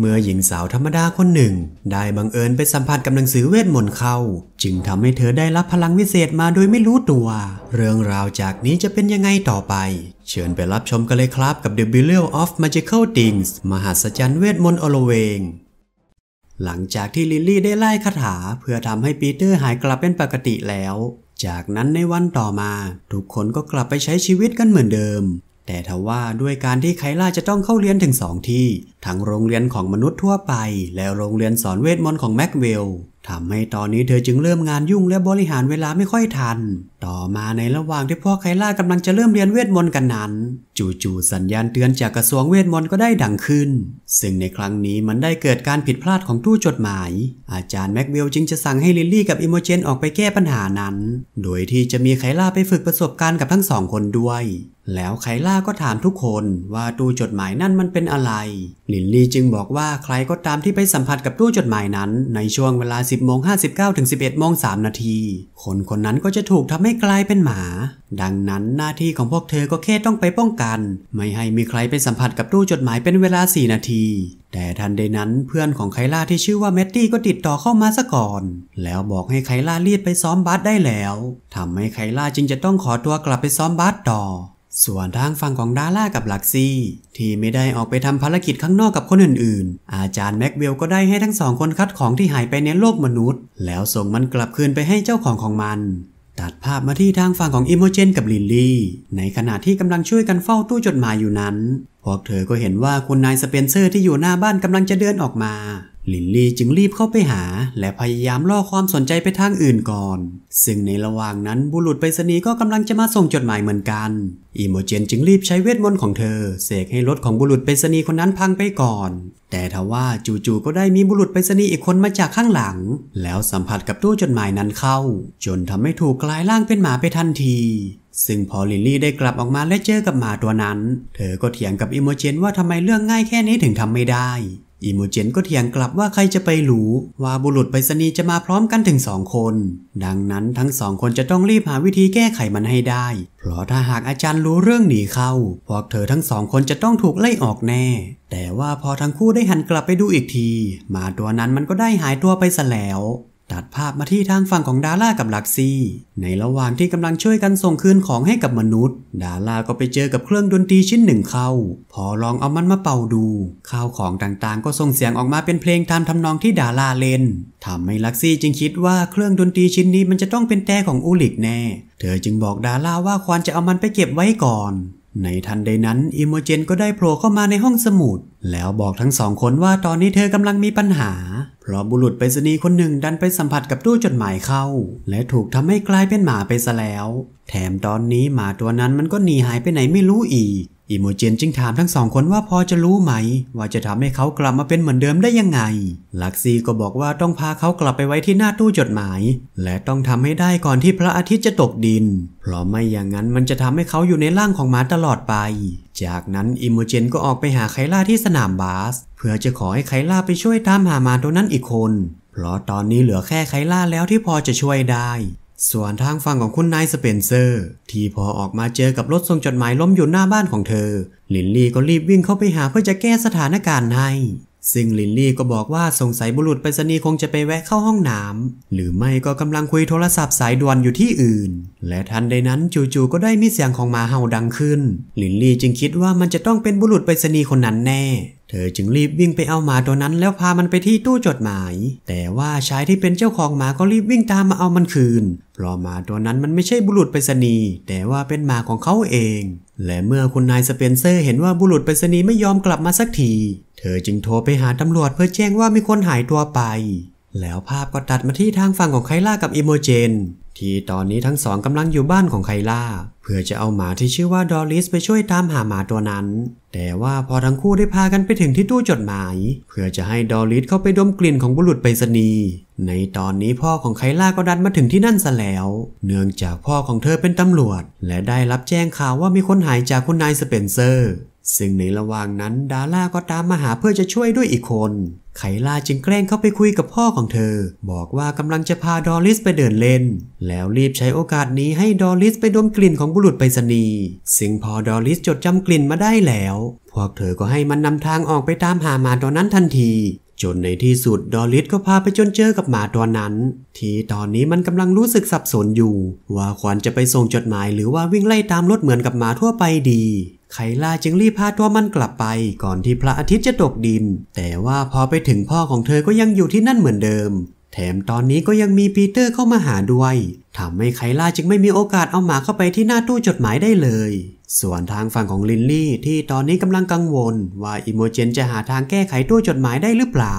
เมื่อหญิงสาวธรรมดาคนหนึ่ง ได้บังเอิญไปสัมผัสกับหนังสือเวทมนต์เข้า จึงทำให้เธอได้รับพลังวิเศษมาโดยไม่รู้ตัว เรื่องราวจากนี้จะเป็นยังไงต่อไป เชิญไปรับชมกันเลยครับกับ The Burial of Magical Things มหัศจรรย์เวทมนต์อโลเวง หลังจากที่ลิลลี่ได้ไล่คาถา เพื่อทำให้ปีเตอร์หายกลับเป็นปกติแล้ว จากนั้นในวันต่อมาทุกคนก็กลับไปใช้ชีวิตกันเหมือนเดิมแต่ทว่าด้วยการที่ไคล่าจะต้องเข้าเรียนถึงสองที่ ทั้งโรงเรียนของมนุษย์ทั่วไปและโรงเรียนสอนเวทมนต์ของแม็กเวลทำให้ตอนนี้เธอจึงเริ่มงานยุ่งและบริหารเวลาไม่ค่อยทัน ต่อมาในระหว่างที่พ่อไคล่ากำลังจะเริ่มเรียนเวทมนต์กันนั้น จู่ๆสัญญาณเตือนจากกระทรวงเวทมนต์ก็ได้ดังขึ้น ซึ่งในครั้งนี้มันได้เกิดการผิดพลาดของตู้จดหมาย อาจารย์แม็กเวลจึงจะสั่งให้ลิลลี่กับอิโมเจนออกไปแก้ปัญหานั้น โดยที่จะมีไคล่าไปฝึกประสบการณ์กับทั้งสองคนด้วยแล้วไคล่าก็ถามทุกคนว่าตู้จดหมายนั่นมันเป็นอะไร ลินลี่จึงบอกว่าใครก็ตามที่ไปสัมผัสกับตู้จดหมายนั้น ในช่วงเวลา10โมง59ถึง11โมง3นาที คนคนนั้นก็จะถูกทำให้กลายเป็นหมา ดังนั้นหน้าที่ของพวกเธอก็แค่ต้องไปป้องกัน ไม่ให้มีใครไปสัมผัสกับตู้จดหมายเป็นเวลา 4 นาที แต่ทันใดนั้นเพื่อนของไคล่าที่ชื่อว่าแมตตี้ก็ติดต่อเข้ามาซะก่อน แล้วบอกให้ไคล่ารีดไปซ้อมบัสได้แล้วทำให้ไคล่าจึงจะต้องขอตัวกลับไปซ้อมบัสต่อส่วนทางฝั่งของดาร่ากับลักซี่ที่ไม่ได้ออกไปทำภารกิจข้างนอกกับคนอื่น ๆ อาจารย์แม็กเวลก็ได้ให้ทั้งสองคนคัดของที่หายไปในโลกมนุษย์ แล้วส่งมันกลับคืนไปให้เจ้าของของมัน ตัดภาพมาที่ทางฝั่งของอิโมเจนกับลินลี่ในขณะที่กำลังช่วยกันเฝ้าตู้จดหมายอยู่นั้น พวกเธอก็เห็นว่าคุณนายสเปนเซอร์ที่อยู่หน้าบ้านกำลังจะเดินออกมาลินลีจึงรีบเข้าไปหาและพยายามล่อความสนใจไปทางอื่นก่อน ซึ่งในระหว่างนั้นบุรุษไปรษณีย์ก็กำลังจะมาส่งจดหมายเหมือนกันอิโมเจนจึงรีบใช้เวทมนต์ของเธอเสกให้รถของบุรุษไปรษณีย์คนนั้นพังไปก่อน แต่ทว่าจู่ๆก็ได้มีบุรุษไปรษณีย์อีกคนมาจากข้างหลังแล้วสัมผัสกับตู้จดหมายนั้นเข้าจนทำให้ถูกกลายร่างเป็นหมาไปทันที ซึ่งพอลิลลี่ได้กลับออกมาและเจอกับหมาตัวนั้น เธอก็เถียงกับอิโมเจนว่าทำไมเรื่องง่ายแค่นี้ถึงทำไม่ได้อิโมเจนก็เถียงกลับว่าใครจะไปรู้ ว่าบุรุษไปรษณีย์จะมาพร้อมกันถึงสองคน ดังนั้นทั้งสองคนจะต้องรีบหาวิธีแก้ไขมันให้ได้ เพราะถ้าหากอาจารย์รู้เรื่องหนีเข้า พวกเธอทั้งสองคนจะต้องถูกไล่ออกแน่ แต่ว่าพอทั้งคู่ได้หันกลับไปดูอีกที มาตัวนั้นมันก็ได้หายตัวไปซะแล้วตัดภาพมาที่ทางฝั่งของดาร่ากับลักซี่ ในระหว่างที่กำลังช่วยกันส่งคืนของให้กับมนุษย์ ดาร่าก็ไปเจอกับเครื่องดนตรีชิ้นหนึ่งเข้า พอลองเอามันมาเป่าดูข้าวของต่างๆก็ส่งเสียงออกมาเป็นเพลงตามทำนองที่ดาร่าเล่นทำให้ลักซี่จึงคิดว่าเครื่องดนตรีชิ้นนี้มันจะต้องเป็นแต่ของอูลิกแน่ เธอจึงบอกดาร่าว่าควรจะเอามันไปเก็บไว้ก่อน ในทันใดนั้นอิโมเจนก็ได้โผล่เข้ามาในห้องสมุด แล้วบอกทั้งสองคนว่าตอนนี้เธอกำลังมีปัญหาเพราะบุรุษไปรษณีย์คนหนึ่งดันไปสัมผัสกับตู้จดหมายเข้า และถูกทำให้กลายเป็นหมาไปซะแล้ว แถมตอนนี้หมาตัวนั้นมันก็หนีหายไปไหนไม่รู้อีกอิโมเจนจึงถามทั้งสองคนว่าพอจะรู้ไหม ว่าจะทำให้เขากลับมาเป็นเหมือนเดิมได้ยังไงลักซีก็บอกว่าต้องพาเขากลับไปไว้ที่หน้าตู้จดหมาย และต้องทำให้ได้ก่อนที่พระอาทิตย์จะตกดิน เพราะไม่อย่างนั้นมันจะทำให้เขาอยู่ในร่างของหมาตลอดไปจากนั้น อิโมเจนก็ออกไปหาไคล่าที่สนามบาส เพื่อจะขอให้ไคล่าไปช่วยตามหามาตัวนั้นอีกคน เพราะตอนนี้เหลือแค่ไคล่าแล้วที่พอจะช่วยได้ ส่วนทางฝั่งของคุณนายสเปนเซอร์ ที่พอออกมาเจอกับรถส่งจดหมายล้มอยู่หน้าบ้านของเธอลินลีก็รีบวิ่งเข้าไปหาเพื่อจะแก้สถานการณ์ให้ซึ่งลินลี่ก็บอกว่าสงสัยบุรุษไปรษณีย์คงจะไปแวะเข้าห้องน้ำ หรือไม่ก็กำลังคุยโทรศัพท์สายด่วนอยู่ที่อื่น และทันใดนั้นจู่ๆก็ได้มีเสียงของหมาเห่าดังขึ้น ลินลี่จึงคิดว่ามันจะต้องเป็นบุรุษไปรษณีย์คนนั้นแน่ เธอจึงรีบวิ่งไปเอาหมาตัวนั้นแล้วพามันไปที่ตู้จดหมาย แต่ว่าชายที่เป็นเจ้าของหมาก็รีบวิ่งตามมาเอามันคืนเพราะหมาตัวนั้นมันไม่ใช่บุรุษไปรษณีย์แต่ว่าเป็นหมาของเขาเองและเมื่อคุณนายสเปนเซอร์เห็นว่าบุรุษไปรษณีย์ไม่ยอมกลับมาสักที เธอจึงโทรไปหาตำรวจเพื่อแจ้งว่ามีคนหายตัวไป แล้วภาพก็ตัดมาที่ทางฝั่งของไคล่ากับอิโมเจนที่ตอนนี้ทั้งสองกำลังอยู่บ้านของไคล่าเพื่อจะเอาหมาที่ชื่อว่าดอลิสไปช่วยตามหาหมาตัวนั้น แต่ว่าพอทั้งคู่ได้พากันไปถึงที่ตู้จดหมาย เพื่อจะให้ดอลิสเข้าไปดมกลิ่นของบุรุษไปรษณีย์ในตอนนี้พ่อของไคล่าก็ดันมาถึงที่นั่นซะแล้ว เนื่องจากพ่อของเธอเป็นตำรวจ และได้รับแจ้งข่าวว่ามีคนหายจากคุณนายสเปนเซอร์ ซึ่งในระหว่างนั้นดาร่าก็ตามมาหาเพื่อจะช่วยด้วยอีกคนไคลาจึงแกล้งเข้าไปคุยกับพ่อของเธอ บอกว่ากำลังจะพาดอลิสไปเดินเล่น แล้วรีบใช้โอกาสนี้ให้ดอลิสไปดมกลิ่นของบุรุษไปรษณีย์ซึ่งพอดอลิสจดจำกลิ่นมาได้แล้ว พวกเธอก็ให้มันนำทางออกไปตามหาหมาตัวนั้นทันทีจนในที่สุดดอลิสก็พาไปจนเจอกับหมาตัวนั้น ที่ตอนนี้มันกำลังรู้สึกสับสนอยู่ ว่าควรจะไปส่งจดหมายหรือว่าวิ่งไล่ตามรถเหมือนกับหมาทั่วไปดีไคลาจึงรีบพาตัวมันกลับไป ก่อนที่พระอาทิตย์จะตกดิน แต่ว่าพอไปถึงพ่อของเธอก็ยังอยู่ที่นั่นเหมือนเดิม แถมตอนนี้ก็ยังมีปีเตอร์เข้ามาหาด้วยทำให้ไคล่าจึงไม่มีโอกาสเอาหมาเข้าไปที่หน้าตู้จดหมายได้เลย ส่วนทางฝั่งของลินลี่ที่ตอนนี้กำลังกังวล ว่าอิโมเจนจะหาทางแก้ไขตู้จดหมายได้หรือเปล่า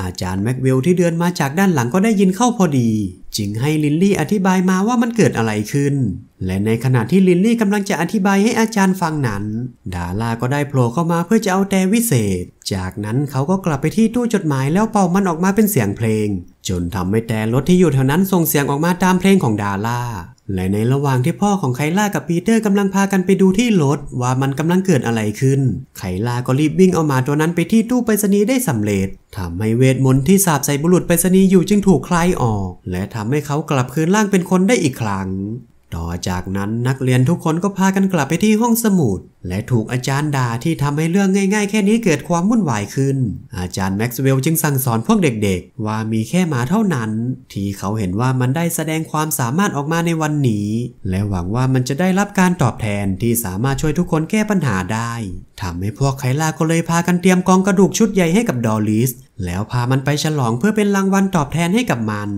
อาจารย์ แม็กเวลที่เดินมาจากด้านหลังก็ได้ยินเข้าพอดี จึงให้ลินลี่อธิบายมาว่ามันเกิดอะไรขึ้น และในขณะที่ลินลี่กำลังจะอธิบายให้อาจารย์ฟังนั้น ดาราก็ได้โผล่เข้ามาเพื่อจะเอาแต่วิเศษจากนั้นเขาก็กลับไปที่ตู้จดหมายแล้วเป่ามันออกมาเป็นเสียงเพลง จนทำให้แต่รถที่อยู่แถวนั้นส่งเสียงออกมาตามเพลงของดาราและในระหว่างที่พ่อของไคล่ากับปีเตอร์กำลังพากันไปดูที่รถว่ามันกำลังเกิดอะไรขึ้น ไคล่าก็รีบวิ่งเอาหมาตัวนั้นไปที่ตู้ไปรษณีย์ได้สำเร็จ ทำให้เวทมนต์ที่สาบใส่บุรุษไปรษณีย์อยู่จึงถูกคลายออกและทำให้เขากลับคืนร่างเป็นคนได้อีกครั้งต่อจากนั้นนักเรียนทุกคนก็พากันกลับไปที่ห้องสมุดและถูกอาจารย์ด่าที่ทำให้เรื่องง่ายๆแค่นี้เกิดความวุ่นวายขึ้น อาจารย์แม็กซ์เวลล์จึงสั่งสอนพวกเด็กๆ ว่ามีแค่หมาเท่านั้น ที่เขาเห็นว่ามันได้แสดงความสามารถออกมาในวันนี้ และหวังว่ามันจะได้รับการตอบแทนที่สามารถช่วยทุกคนแก้ปัญหาได้ทำให้พวกไคลาก็เลยพากันเตรียมกองกระดูกชุดใหญ่ให้กับดอลลิสแล้วพามันไปฉลองเพื่อเป็นรางวัลตอบแทนให้กับมัน